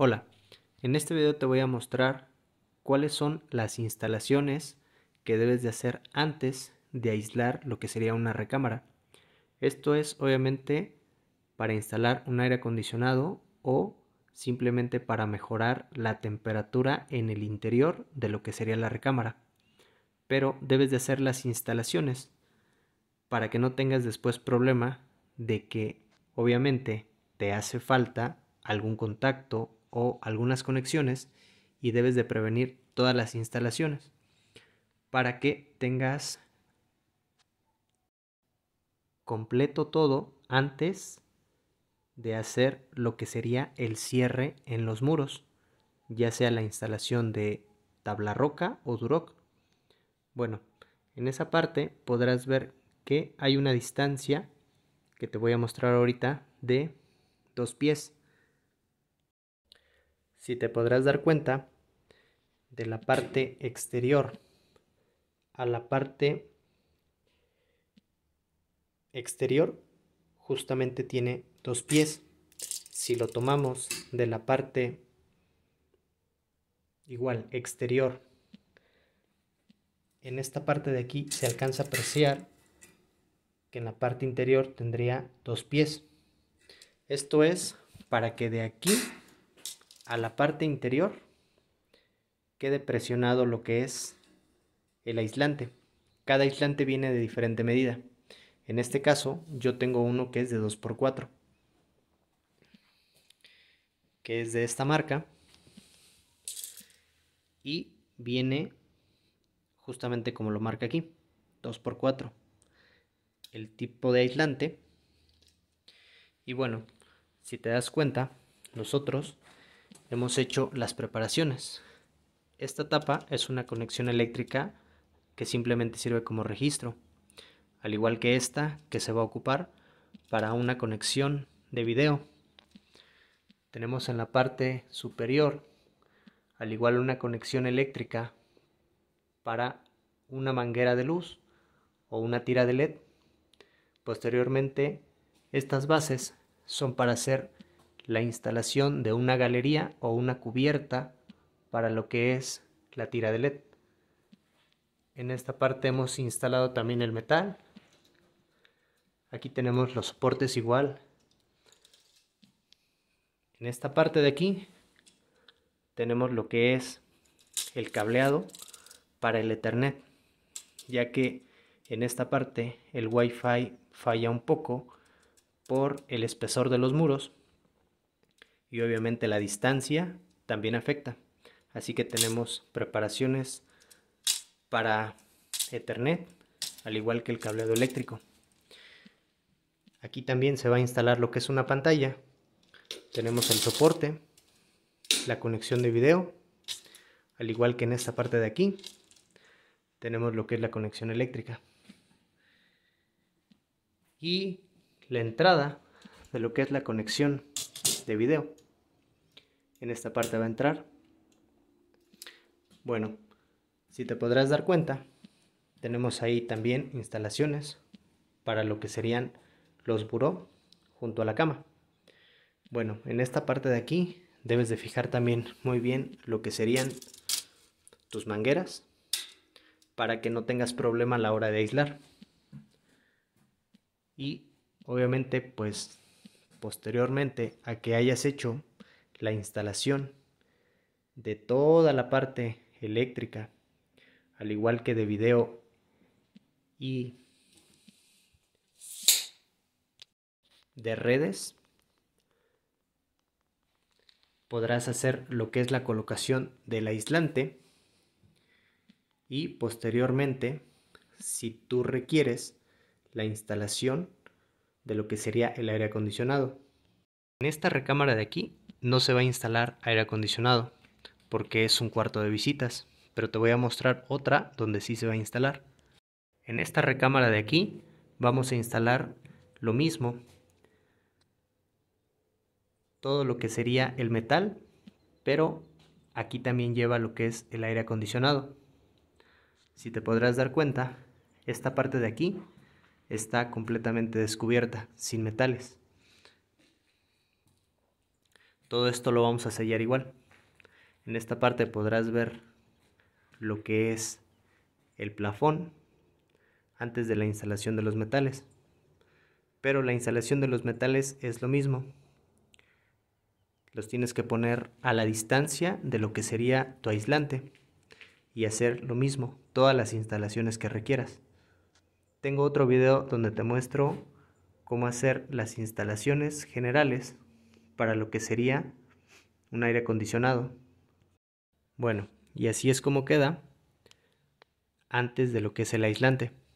Hola, en este video te voy a mostrar cuáles son las instalaciones que debes de hacer antes de aislar lo que sería una recámara. Esto es obviamente para instalar un aire acondicionado o simplemente para mejorar la temperatura en el interior de lo que sería la recámara. Pero debes de hacer las instalaciones para que no tengas después problema de que obviamente te hace falta algún contacto o algunas conexiones y debes de prevenir todas las instalaciones para que tengas completo todo antes de hacer lo que sería el cierre en los muros, ya sea la instalación de tabla roca o duroc. Bueno, en esa parte podrás ver que hay una distancia que te voy a mostrar ahorita de dos pies si te podrás dar cuenta, de la parte exterior a la parte exterior justamente tiene dos pies. Si lo tomamos de la parte igual exterior, en esta parte de aquí se alcanza a apreciar que en la parte interior tendría dos pies. Esto es para que de aquí a la parte interior quede presionado lo que es el aislante. Cada aislante viene de diferente medida. En este caso yo tengo uno que es de 2x4, que es de esta marca y viene justamente como lo marca aquí, 2x4. El tipo de aislante. Y bueno, si te das cuenta, nosotros hemos hecho las preparaciones. Esta tapa es una conexión eléctrica que simplemente sirve como registro, al igual que esta que se va a ocupar para una conexión de video. Tenemos en la parte superior, al igual una conexión eléctrica para una manguera de luz o una tira de LED. Posteriormente, estas bases son para hacer la instalación de una galería o una cubierta para lo que es la tira de LED. En esta parte hemos instalado también el metal. Aquí tenemos los soportes igual. En esta parte de aquí tenemos lo que es el cableado para el Ethernet, ya que en esta parte el wifi falla un poco por el espesor de los muros y obviamente la distancia también afecta. Así que tenemos preparaciones para Ethernet, al igual que el cableado eléctrico. Aquí también se va a instalar lo que es una pantalla. Tenemos el soporte, la conexión de video, al igual que en esta parte de aquí, tenemos lo que es la conexión eléctrica. Y la entrada de lo que es la conexión de video. En esta parte va a entrar. Bueno, si te podrás dar cuenta, tenemos ahí también instalaciones para lo que serían los buró junto a la cama. Bueno, en esta parte de aquí debes de fijar también muy bien lo que serían tus mangueras para que no tengas problema a la hora de aislar. Y obviamente pues posteriormente a que hayas hecho la instalación de toda la parte eléctrica, al igual que de video y de redes, podrás hacer lo que es la colocación del aislante y posteriormente, si tú requieres, la instalación de lo que sería el aire acondicionado. En esta recámara de aquí no se va a instalar aire acondicionado porque es un cuarto de visitas, pero te voy a mostrar otra donde sí se va a instalar. En esta recámara de aquí vamos a instalar lo mismo, todo lo que sería el metal, pero aquí también lleva lo que es el aire acondicionado. Si te podrás dar cuenta, esta parte de aquí está completamente descubierta, sin metales. Todo esto lo vamos a sellar igual. En esta parte podrás ver lo que es el plafón antes de la instalación de los metales. Pero la instalación de los metales es lo mismo. Los tienes que poner a la distancia de lo que sería tu aislante y hacer lo mismo todas las instalaciones que requieras. Tengo otro video donde te muestro cómo hacer las instalaciones generales para lo que sería un aire acondicionado. Bueno, y así es como queda antes de lo que es el aislante.